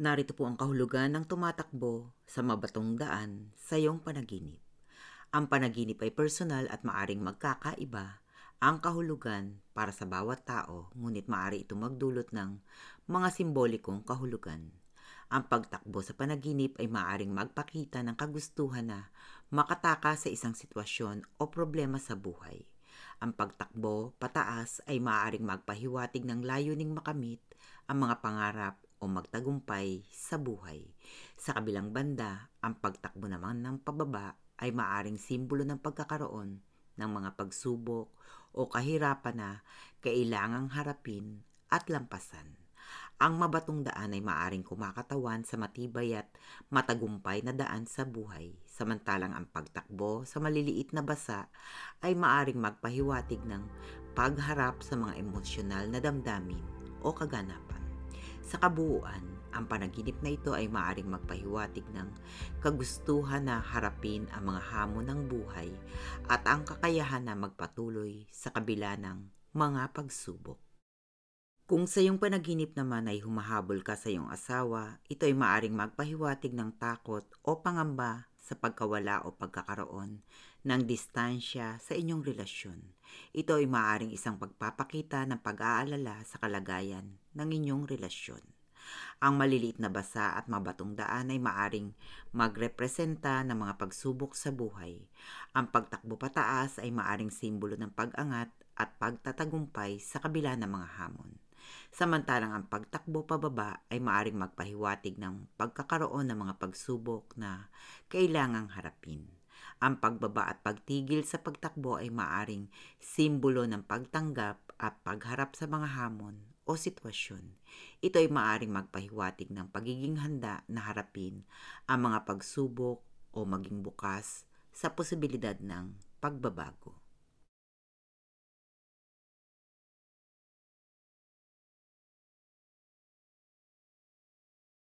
Narito po ang kahulugan ng tumatakbo sa mabatong daan sa iyong panaginip. Ang panaginip ay personal at maaring magkakaiba ang kahulugan para sa bawat tao, ngunit maaari itong magdulot ng mga simbolikong kahulugan. Ang pagtakbo sa panaginip ay maaring magpakita ng kagustuhan na makataka sa isang sitwasyon o problema sa buhay. Ang pagtakbo pataas ay maaaring magpahiwatig ng layuning makamit ang mga pangarap o magtagumpay sa buhay. Sa kabilang banda, ang pagtakbo naman ng pababa ay maaring simbolo ng pagkakaroon ng mga pagsubok o kahirapan na kailangang harapin at lampasan. Ang mabatong daan ay maaring kumakatawan sa matibay at matagumpay na daan sa buhay, samantalang ang pagtakbo sa maliliit na basa ay maaring magpahiwatig ng pagharap sa mga emosyonal na damdamin o kaganapan. Sa kabuuan, ang panaginip na ito ay maaring magpahiwatig ng kagustuhan na harapin ang mga hamon ng buhay at ang kakayahan na magpatuloy sa kabila ng mga pagsubok. Kung sa iyong panaginip naman ay humahabol ka sa iyong asawa, ito ay maaring magpahiwatig ng takot o pangamba sa pagkawala o pagkakaroon ng distansya sa inyong relasyon. Ito ay maaring isang pagpapakita ng pag-aalala sa kalagayan ng inyong relasyon. Ang maliliit na basa at mabatong daan ay maaring magrepresenta ng mga pagsubok sa buhay. Ang pagtakbo pataas ay maaring simbolo ng pag-angat at pagtatagumpay sa kabila ng mga hamon. Samantalang ang pagtakbo pababa ay maaring magpahiwatig ng pagkakaroon ng mga pagsubok na kailangang harapin. Ang pagbaba at pagtigil sa pagtakbo ay maaring simbolo ng pagtanggap at pagharap sa mga hamon o sitwasyon. Ito ay maaring magpahiwatig ng pagiging handa na harapin ang mga pagsubok o maging bukas sa posibilidad ng pagbabago.